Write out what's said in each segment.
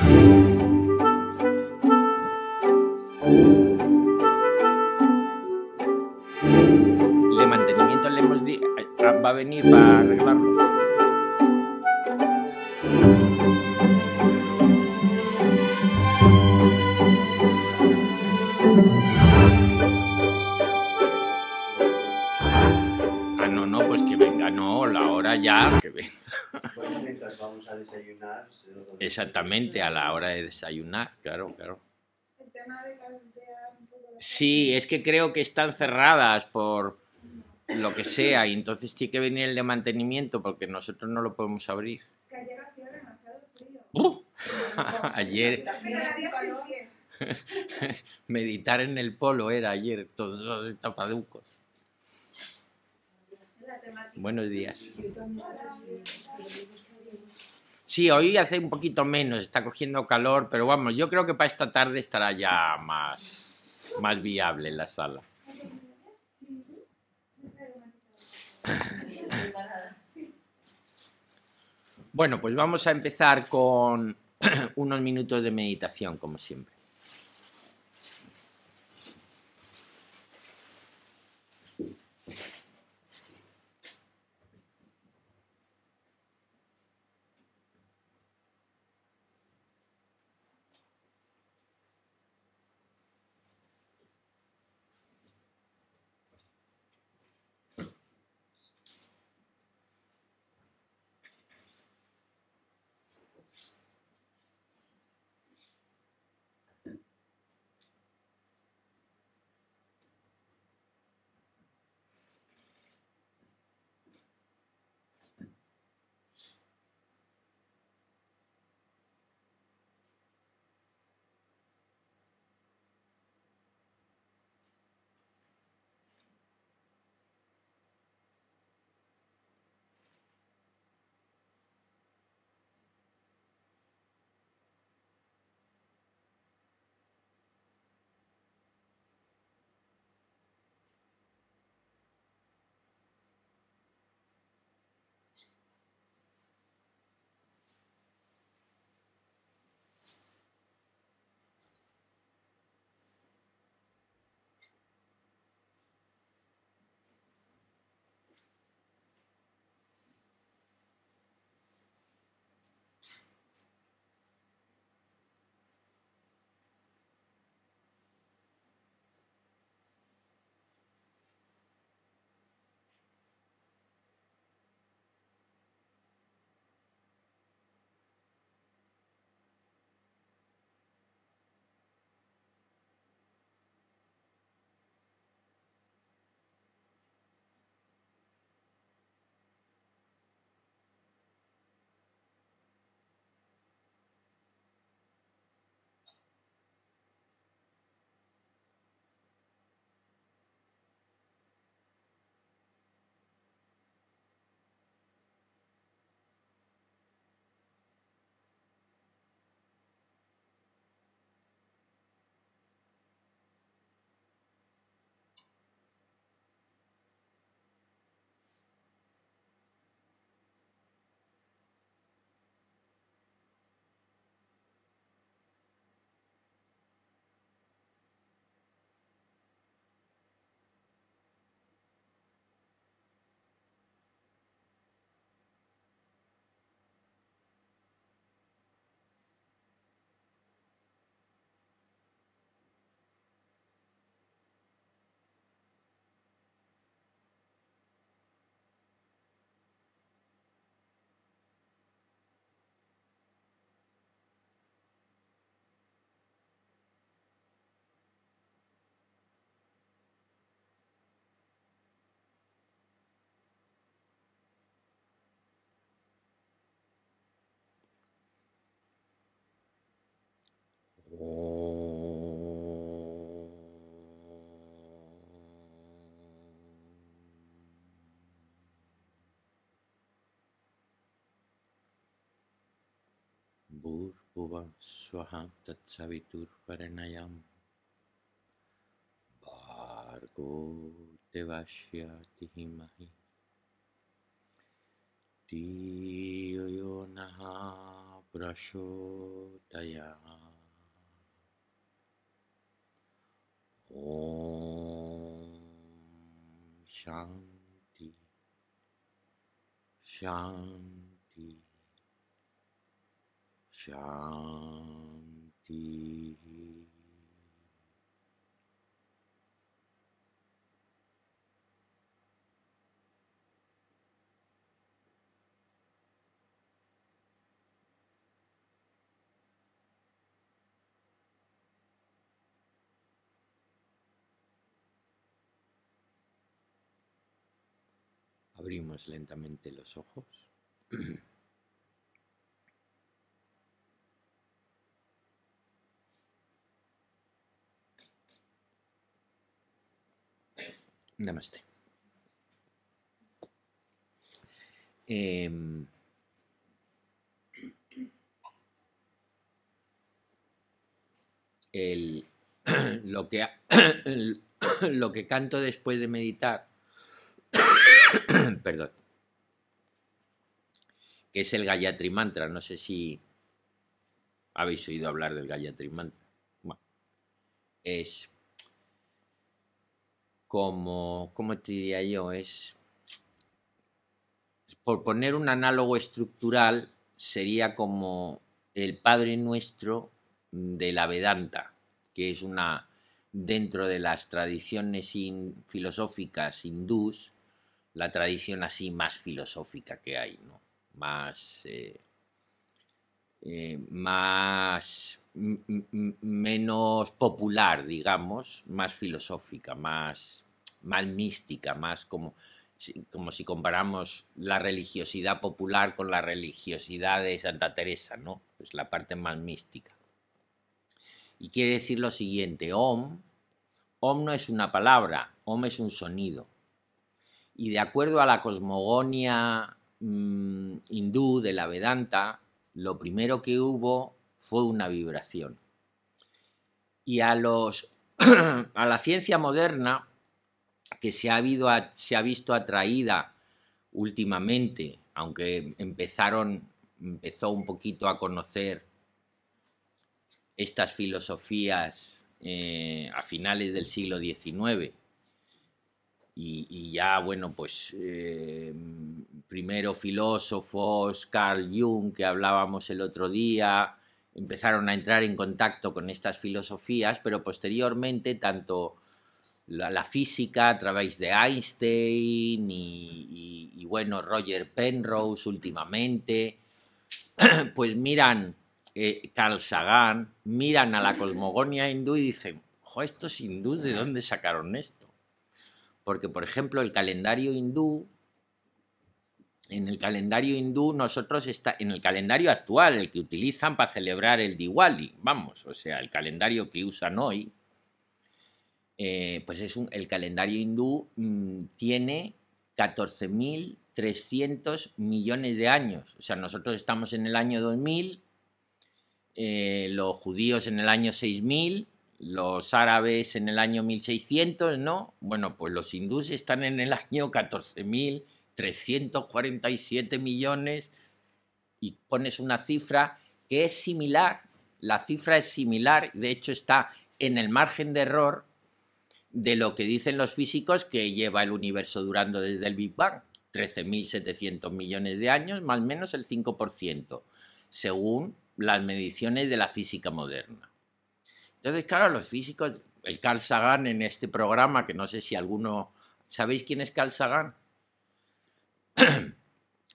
De mantenimiento le hemos dicho, ah, va a venir para arreglarlo. Ah, no, no, pues que venga, no, la hora ya, que venga. vamos a desayunar. Pues, Exactamente, a la hora de desayunar, claro, claro. Sí, es que creo que están cerradas por lo que sea y entonces tiene que venir el de mantenimiento porque nosotros no lo podemos abrir. ayer ¡Uh! Meditar en el polo era ayer, todos los tapaducos. Buenos días. Sí, hoy hace un poquito menos, está cogiendo calor, pero vamos, yo creo que para esta tarde estará ya más, más viable la sala. Bueno, pues vamos a empezar con unos minutos de meditación, como siempre. भूर्पुव स्वः तत्सवितुर्परिणयम् भार्गो देवाश्याति तीयो नः प्रसोतय शान्ति शान्तिः Shanti. Abrimos lentamente los ojos. Namaste. Em, lo, que, lo que canto después de meditar, perdón, que es el Gayatri Mantra. No sé si habéis oído hablar del Gayatri Mantra. Bueno, es como, ¿cómo te diría yo? Es, por poner un análogo estructural, sería como el Padre Nuestro de la Vedanta, que es una, dentro de las tradiciones filosóficas hindús, la tradición así más filosófica que hay, ¿no? Más, eh, eh, más menos popular, digamos, más filosófica, más, más mística, más como, como si comparamos la religiosidad popular con la religiosidad de Santa Teresa, ¿no? Es la parte más mística. Y quiere decir lo siguiente, Om, Om no es una palabra, Om es un sonido. Y de acuerdo a la cosmogonía mm, hindú de la Vedanta, lo primero que hubo fue una vibración. Y a, los, a la ciencia moderna, que se ha, visto atraída últimamente, aunque empezaron, empezó un poquito a conocer estas filosofías eh, a finales del siglo XIX. Y, ya, bueno, pues eh, primero filósofos, Carl Jung, que hablábamos el otro día, empezaron a entrar en contacto con estas filosofías, pero posteriormente tanto la, física a través de Einstein y, bueno, Roger Penrose últimamente, pues miran eh, Carl Sagan, miran a la cosmogonía hindú y dicen, jo, estos hindús, ¿de dónde sacaron esto? Porque, por ejemplo, el calendario hindú en el calendario hindú, nosotros está en el calendario actual, el que utilizan para celebrar el Diwali, vamos, o sea, el calendario que usan hoy, eh, pues es un, el calendario hindú mm, tiene 14.300 millones de años. O sea, nosotros estamos en el año 2000, eh, los judíos en el año 6000, los árabes en el año 1600, ¿no? Bueno, pues los hindúes están en el año 14.000 347 millones y pones una cifra que es similar, la cifra es similar, de hecho está en el margen de error de lo que dicen los físicos que lleva el universo durando desde el Big Bang, 13.700 millones de años, más o menos el 5%, según las mediciones de la física moderna. Entonces, claro, los físicos, el Carl Sagan en este programa, que no sé si alguno, ¿sabéis quién es Carl Sagan?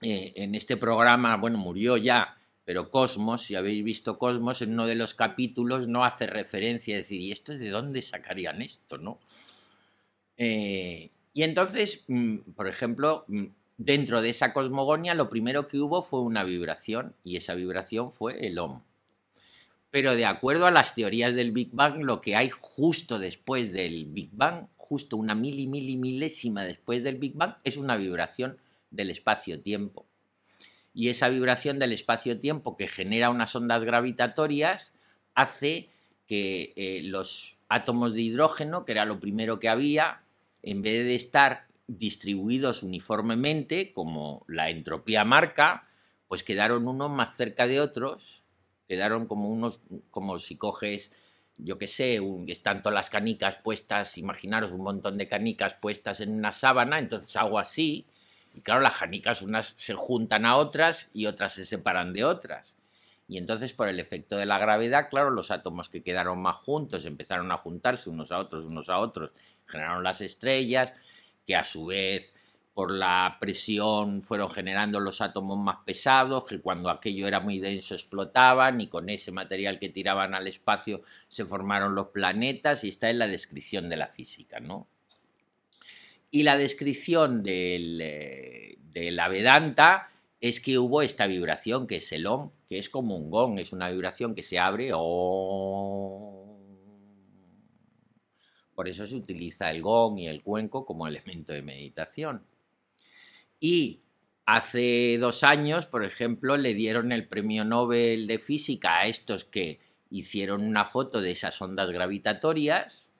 Eh, en este programa, bueno, murió ya, pero Cosmos, si habéis visto Cosmos, en uno de los capítulos no hace referencia, es decir, ¿y esto es de dónde sacarían esto, no? Eh, y entonces, mm, por ejemplo, mm, dentro de esa cosmogonía, lo primero que hubo fue una vibración, y esa vibración fue el OM. Pero de acuerdo a las teorías del Big Bang, lo que hay justo después del Big Bang, justo una mili, y milésima después del Big Bang, es una vibración del espacio-tiempo. Y esa vibración del espacio-tiempo que genera unas ondas gravitatorias hace que eh, los átomos de hidrógeno, que era lo primero que había, en vez de estar distribuidos uniformemente, como la entropía marca, pues quedaron unos más cerca de otros, quedaron como unos, como si coges, yo qué sé, un, están todas las canicas puestas, imaginaros un montón de canicas puestas en una sábana, entonces hago así y claro, las janicas unas se juntan a otras y otras se separan de otras. Y entonces por el efecto de la gravedad, claro, los átomos que quedaron más juntos empezaron a juntarse unos a otros, unos a otros, generaron las estrellas, que a su vez por la presión fueron generando los átomos más pesados, que cuando aquello era muy denso explotaban y con ese material que tiraban al espacio se formaron los planetas y está en la descripción de la física, ¿no? y la descripción de eh, la Vedanta es que hubo esta vibración que es el OM, que es como un gong, es una vibración que se abre. Por eso se utiliza el gong y el cuenco como elemento de meditación. Y hace dos años, por ejemplo, le dieron el premio Nobel de Física a estos que hicieron una foto de esas ondas gravitatorias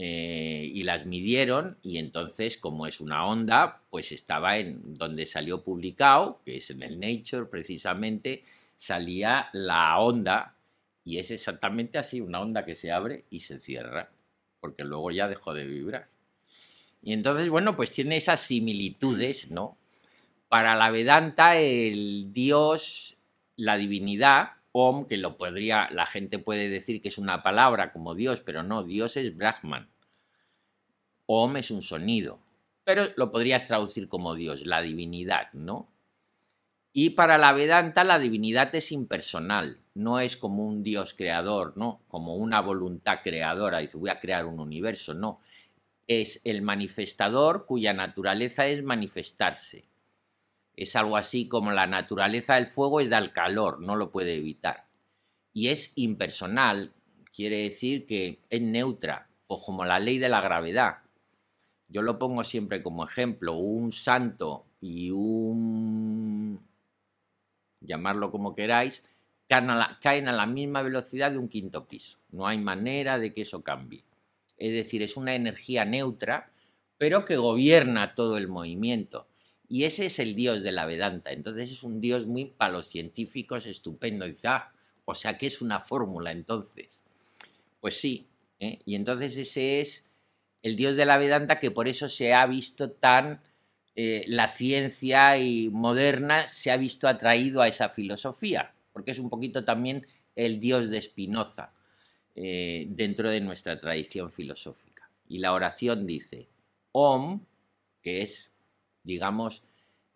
eh, y las midieron y entonces como es una onda, pues estaba en donde salió publicado, que es en el Nature precisamente, salía la onda y es exactamente así, una onda que se abre y se cierra, porque luego ya dejó de vibrar. Y entonces, bueno, pues tiene esas similitudes, ¿no? Para la Vedanta el dios, la divinidad, Om, que lo podría, la gente puede decir que es una palabra como Dios, pero no, Dios es Brahman. Om es un sonido, pero lo podrías traducir como Dios, la divinidad, ¿no? Y para la Vedanta la divinidad es impersonal, no es como un Dios creador, ¿no? Como una voluntad creadora, dice voy a crear un universo, no. Es el manifestador cuya naturaleza es manifestarse es algo así como la naturaleza del fuego es del calor, no lo puede evitar. Y es impersonal, quiere decir que es neutra, o pues como la ley de la gravedad. Yo lo pongo siempre como ejemplo, un santo y un... llamarlo como queráis, caen a la misma velocidad de un quinto piso. No hay manera de que eso cambie. Es decir, es una energía neutra, pero que gobierna todo el movimiento y ese es el dios de la Vedanta. Entonces es un dios muy para los científicos estupendo. Ah, o sea que es una fórmula entonces. Pues sí. ¿eh? Y entonces ese es el dios de la Vedanta que por eso se ha visto tan... Eh, la ciencia y moderna se ha visto atraído a esa filosofía, porque es un poquito también el dios de Spinoza eh, dentro de nuestra tradición filosófica. Y la oración dice, Om, que es digamos,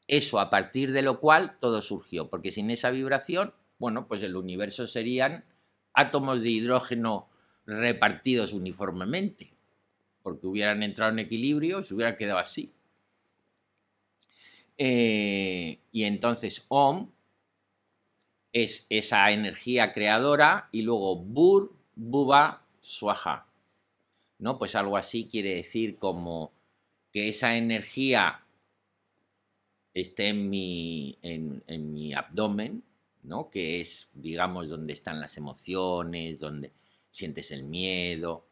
eso a partir de lo cual todo surgió, porque sin esa vibración, bueno, pues el universo serían átomos de hidrógeno repartidos uniformemente, porque hubieran entrado en equilibrio, se hubiera quedado así. Eh, y entonces Om es esa energía creadora y luego Bur, Buba, Swaha. ¿No? Pues algo así quiere decir como que esa energía esté en mi, abdomen, ¿no? que es, digamos, donde están las emociones, donde sientes el miedo.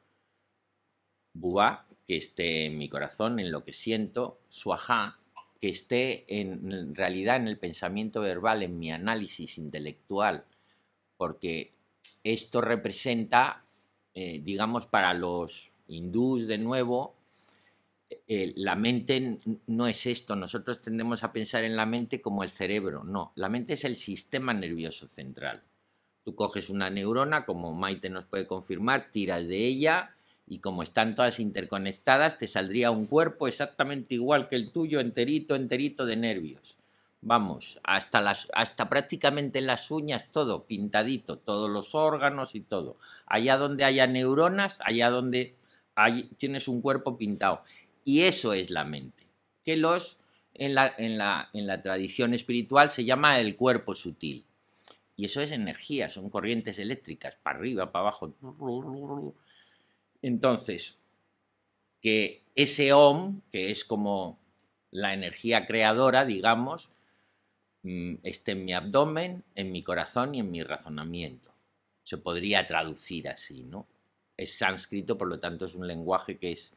Bua, que esté en mi corazón, en lo que siento. Suajá, que esté en, realidad en el pensamiento verbal, en mi análisis intelectual, porque esto representa, eh, digamos, para los hindús de nuevo, eh, la mente no es esto, nosotros tendemos a pensar en la mente como el cerebro, no, la mente es el sistema nervioso central. Tú coges una neurona, como Maite nos puede confirmar, tiras de ella y como están todas interconectadas, te saldría un cuerpo exactamente igual que el tuyo, enterito, enterito de nervios. Vamos, hasta, las, hasta prácticamente las uñas, todo pintadito, todos los órganos y todo. Allá donde haya neuronas, allá donde hay, tienes un cuerpo pintado y eso es la mente, que los, en, la, en, la, tradición espiritual se llama el cuerpo sutil. Y eso es energía, son corrientes eléctricas, para arriba, para abajo. Entonces, que ese OM, que es como la energía creadora, digamos, mm, esté en mi abdomen, en mi corazón y en mi razonamiento. Se podría traducir así, ¿no? Es sánscrito, por lo tanto es un lenguaje que es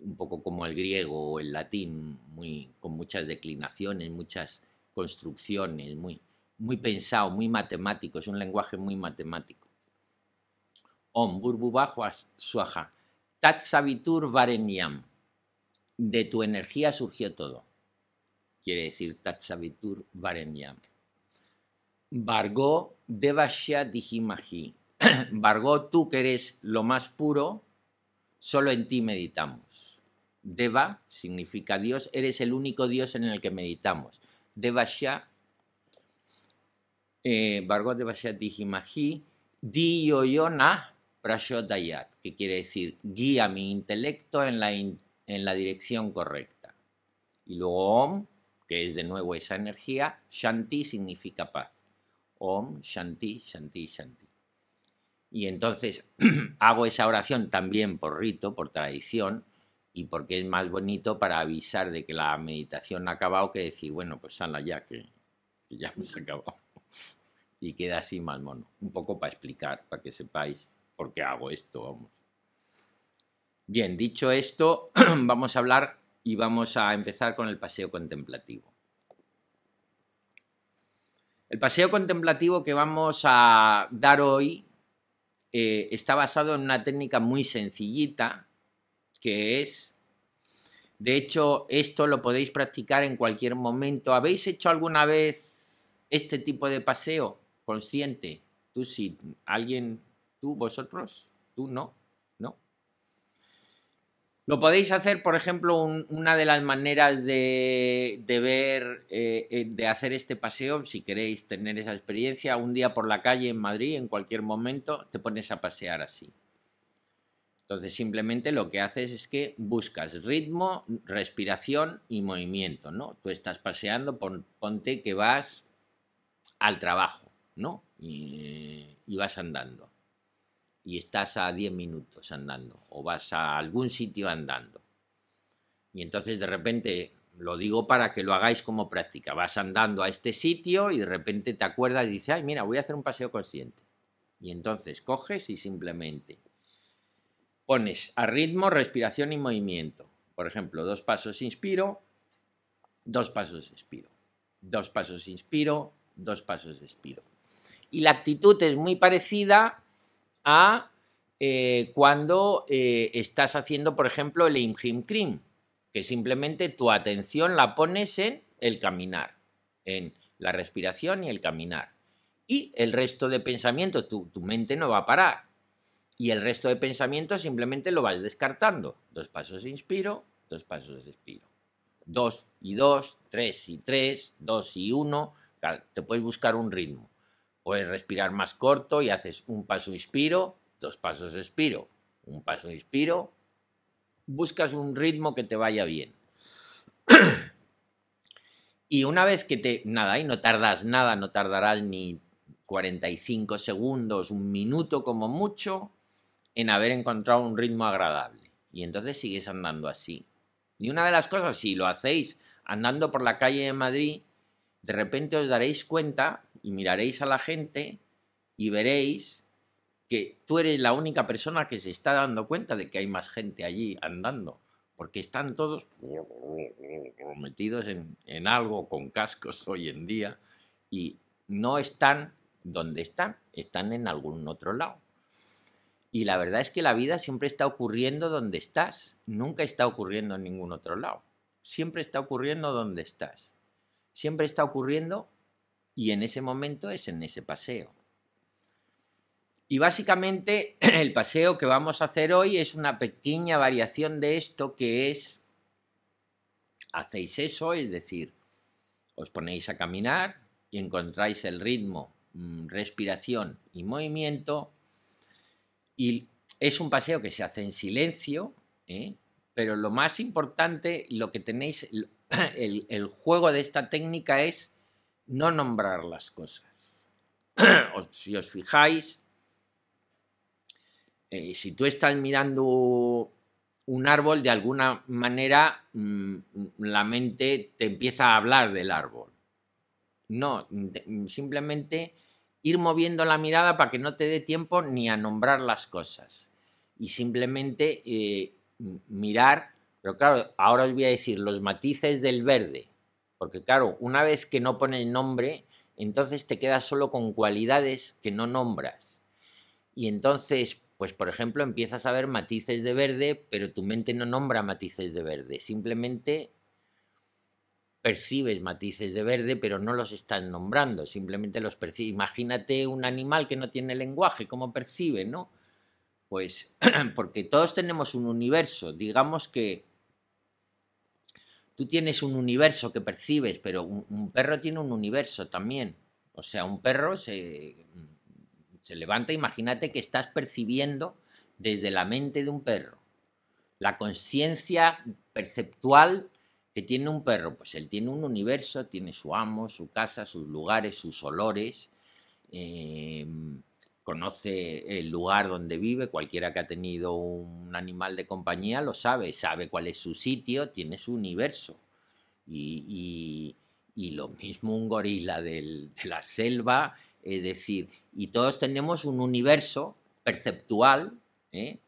un poco como el griego o el latín, muy, con muchas declinaciones, muchas construcciones, muy, muy pensado, muy matemático, es un lenguaje muy matemático. Om bajo suaja, tat sabitur varemiam, de tu energía surgió todo. Quiere decir tat sabitur varemiam. Bargo devasya dihimahi, Bargo tú que eres lo más puro, Solo en ti meditamos. Deva significa Dios, eres el único Dios en el que meditamos. Devasya, eh, diyo yo yo Diyoyona Prashodayat, que quiere decir guía mi intelecto en la, en la dirección correcta. Y luego Om, que es de nuevo esa energía, Shanti significa paz. Om, Shanti, Shanti, Shanti. Y entonces hago esa oración también por rito, por tradición, y porque es más bonito para avisar de que la meditación ha acabado que decir, bueno, pues sala ya, que, ya hemos acabado. y queda así más mono. Un poco para explicar, para que sepáis por qué hago esto, vamos. Bien, dicho esto, vamos a hablar y vamos a empezar con el paseo contemplativo. El paseo contemplativo que vamos a dar hoy eh, está basado en una técnica muy sencillita, que es, de hecho, esto lo podéis practicar en cualquier momento. ¿Habéis hecho alguna vez este tipo de paseo consciente? Tú sí, alguien, tú, vosotros, tú no. Lo podéis hacer, por ejemplo, una de las maneras de, ver, eh, eh, de hacer este paseo, si queréis tener esa experiencia, un día por la calle en Madrid, en cualquier momento, te pones a pasear así. Entonces simplemente lo que haces es que buscas ritmo, respiración y movimiento, ¿no? Tú estás paseando, ponte que vas al trabajo, ¿no? y vas andando y estás a 10 minutos andando o vas a algún sitio andando. Y entonces de repente, lo digo para que lo hagáis como práctica, vas andando a este sitio y de repente te acuerdas y dices, ay, mira, voy a hacer un paseo consciente. Y entonces coges y simplemente pones a ritmo, respiración y movimiento. Por ejemplo, dos pasos inspiro, dos pasos expiro, dos pasos inspiro, dos pasos expiro. Y la actitud es muy parecida a eh, cuando eh, estás haciendo, por ejemplo, el Imhim Krim, que simplemente tu atención la pones en el caminar, en la respiración y el caminar. Y el resto de pensamiento, tu, tu mente no va a parar. Y el resto de pensamiento simplemente lo vas descartando. Dos pasos inspiro, dos pasos expiro. Dos y dos, tres y tres, dos y uno. Te puedes buscar un ritmo. Puedes respirar más corto y haces un paso inspiro, dos pasos expiro, un paso inspiro. Buscas un ritmo que te vaya bien. y una vez que te... Nada, y no tardas nada, no tardarás ni 45 segundos, un minuto como mucho, en haber encontrado un ritmo agradable. Y entonces sigues andando así. Y una de las cosas, si lo hacéis andando por la calle de Madrid, de repente os daréis cuenta y miraréis a la gente y veréis que tú eres la única persona que se está dando cuenta de que hay más gente allí andando, porque están todos metidos en, en algo con cascos hoy en día y no están donde están, están en algún otro lado. Y la verdad es que la vida siempre está ocurriendo donde estás, nunca está ocurriendo en ningún otro lado. Siempre está ocurriendo donde estás. Siempre está ocurriendo y en ese momento es en ese paseo. Y básicamente el paseo que vamos a hacer hoy es una pequeña variación de esto que es, hacéis eso, es decir, os ponéis a caminar y encontráis el ritmo, mm, respiración y movimiento. Y es un paseo que se hace en silencio, ¿eh? pero lo más importante, lo que tenéis, el juego de esta técnica es no nombrar las cosas. si os fijáis, eh, si tú estás mirando un árbol, de alguna manera mm, la mente te empieza a hablar del árbol. No, simplemente ir moviendo la mirada para que no te dé tiempo ni a nombrar las cosas. Y simplemente eh, mirar, pero claro, ahora os voy a decir los matices del verde. Porque claro, una vez que no pones nombre, entonces te quedas solo con cualidades que no nombras. Y entonces, pues por ejemplo, empiezas a ver matices de verde, pero tu mente no nombra matices de verde, simplemente percibes matices de verde, pero no los estás nombrando, simplemente los percibes. Imagínate un animal que no tiene lenguaje, ¿cómo percibe, no? Pues porque todos tenemos un universo, digamos que tú tienes un universo que percibes, pero un, perro tiene un universo también. O sea, un perro se, levanta, imagínate que estás percibiendo desde la mente de un perro. La conciencia perceptual que tiene un perro, pues él tiene un universo, tiene su amo, su casa, sus lugares, sus olores, eh, conoce el lugar donde vive, cualquiera que ha tenido un animal de compañía lo sabe, sabe cuál es su sitio, tiene su universo. Y, lo mismo un gorila de la selva, es decir, y todos tenemos un universo perceptual. ¿eh?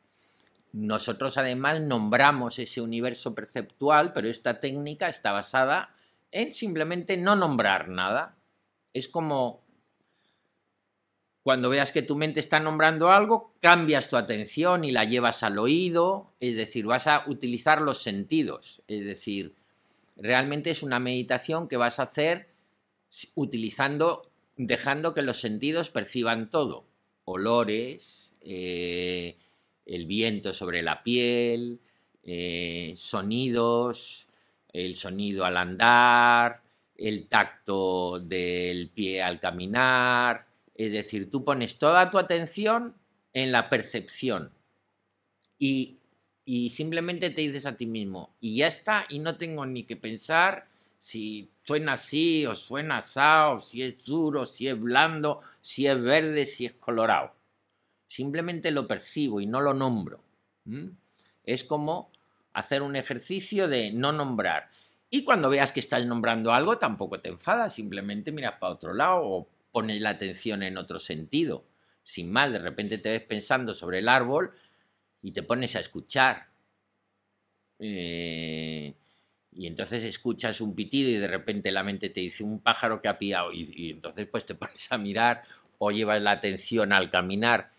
Nosotros además nombramos ese universo perceptual, pero esta técnica está basada en simplemente no nombrar nada. Es como cuando veas que tu mente está nombrando algo, cambias tu atención y la llevas al oído, es decir, vas a utilizar los sentidos, es decir, realmente es una meditación que vas a hacer utilizando, dejando que los sentidos perciban todo, olores, eh, el viento sobre la piel, eh, sonidos, el sonido al andar, el tacto del pie al caminar, es decir, tú pones toda tu atención en la percepción y, simplemente te dices a ti mismo, y ya está, y no tengo ni que pensar si suena así o suena asado, si es duro, si es blando, si es verde, si es colorado. Simplemente lo percibo y no lo nombro. Es como hacer un ejercicio de no nombrar. Y cuando veas que estás nombrando algo, tampoco te enfadas, simplemente miras para otro lado o pones la atención en otro sentido. Sin mal, de repente te ves pensando sobre el árbol y te pones a escuchar. Eh, y entonces escuchas un pitido y de repente la mente te dice un pájaro que ha pillado y, entonces pues te pones a mirar o llevas la atención al caminar.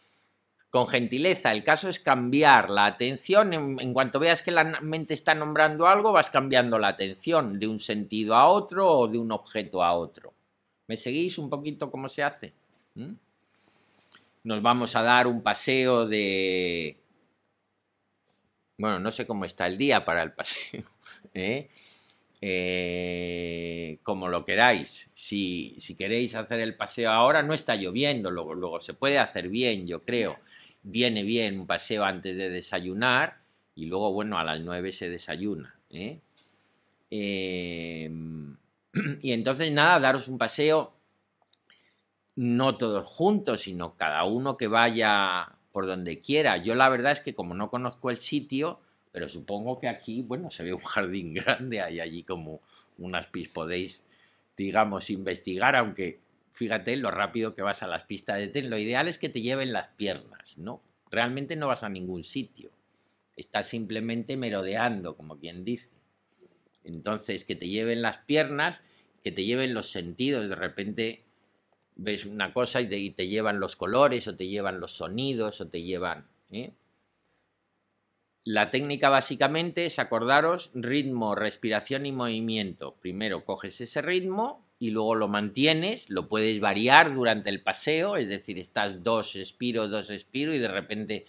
Con gentileza, el caso es cambiar la atención. en, cuanto veas que la mente está nombrando algo, vas cambiando la atención de un sentido a otro o de un objeto a otro. ¿Me seguís un poquito cómo se hace? ¿Mm? Nos vamos a dar un paseo de... Bueno, no sé cómo está el día para el paseo. ¿eh? Eh, como lo queráis. Si, queréis hacer el paseo ahora, no está lloviendo, luego, luego se puede hacer bien, yo creo. Viene bien un paseo antes de desayunar y luego, bueno, a las 9 se desayuna. ¿eh? eh Y entonces nada, daros un paseo, no todos juntos, sino cada uno que vaya por donde quiera. Yo la verdad es que como no conozco el sitio, pero supongo que aquí, bueno, se ve un jardín grande, hay allí como unas pistas, podéis, digamos, investigar, aunque fíjate lo rápido que vas a las pistas de tren, lo ideal es que te lleven las piernas, ¿no? Realmente no vas a ningún sitio, estás simplemente merodeando, como quien dice. Entonces, que te lleven las piernas, que te lleven los sentidos, de repente ves una cosa y te, llevan los colores o te llevan los sonidos o te llevan... ¿eh? La técnica básicamente es acordaros ritmo, respiración y movimiento. Primero coges ese ritmo y luego lo mantienes, lo puedes variar durante el paseo, es decir, estás dos expiro, dos expiro y de repente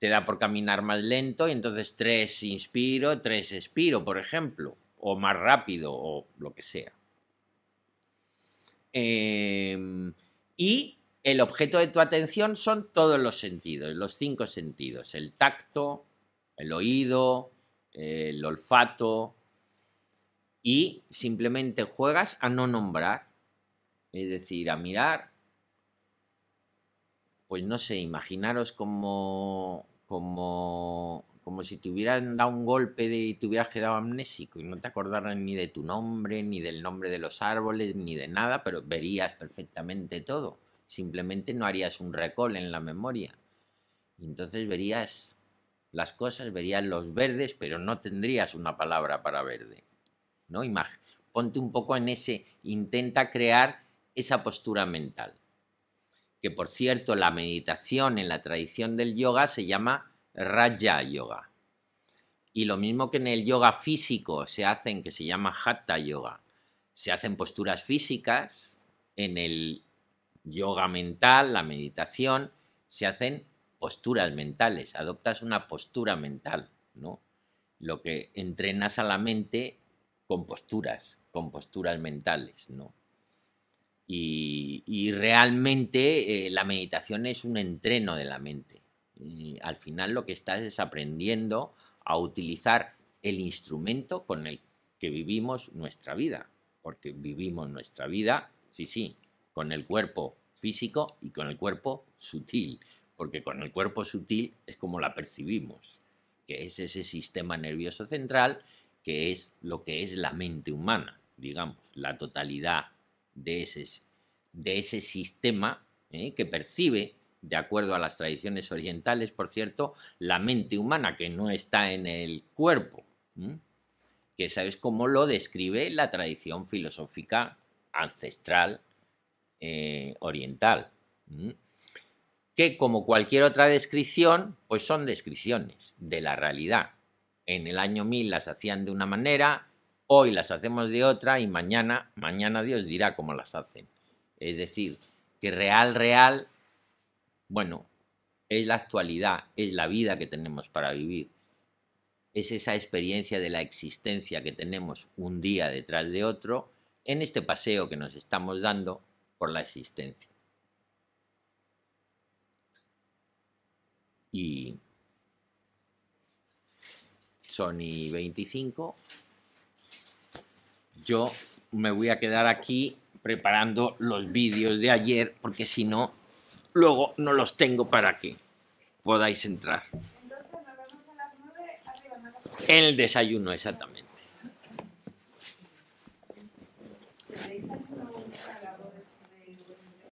te da por caminar más lento y entonces tres inspiro, tres expiro, por ejemplo o más rápido o lo que sea. Em, y el objeto de tu atención son todos los sentidos, los cinco sentidos, el tacto, el oído, el olfato, y simplemente juegas a no nombrar, es decir, a mirar. Pues no sé, imaginaros como, como como si te hubieran dado un golpe y te hubieras quedado amnésico y no te acordaran ni de tu nombre, ni del nombre de los árboles, ni de nada, pero verías perfectamente todo. Simplemente no harías un recol en la memoria. Y entonces verías las cosas, verías los verdes, pero no tendrías una palabra para verde. ¿no? Ponte un poco en ese, intenta crear esa postura mental. Que por cierto, la meditación en la tradición del yoga se llama Raja Yoga. Y lo mismo que en el yoga físico se hacen, que se llama Hatha Yoga, se hacen posturas físicas, en el yoga mental, la meditación, se hacen posturas mentales, adoptas una postura mental, ¿no? Lo que entrenas a la mente con posturas, con posturas mentales, ¿no? Y, realmente eh, la meditación es un entreno de la mente al final lo que estás es aprendiendo a utilizar el instrumento con el que vivimos nuestra vida, porque vivimos nuestra vida, sí, sí, con el cuerpo físico y con el cuerpo sutil, porque con el cuerpo sutil es como la percibimos, que es ese sistema nervioso central, que es lo que es la mente humana, digamos, la totalidad de ese, de ese sistema ¿eh? que percibe de acuerdo a las tradiciones orientales, por cierto, la mente humana, que no está en el cuerpo, que sabes cómo lo describe la tradición filosófica ancestral eh, oriental, que como cualquier otra descripción, pues son descripciones de la realidad. En el año 1000 las hacían de una manera, hoy las hacemos de otra y mañana, mañana Dios dirá cómo las hacen. Es decir, que real, real bueno, es la actualidad, es la vida que tenemos para vivir, es esa experiencia de la existencia que tenemos un día detrás de otro en este paseo que nos estamos dando por la existencia. Y Sony 25, yo me voy a quedar aquí preparando los vídeos de ayer porque si no luego no los tengo para que podáis entrar. En el desayuno, exactamente.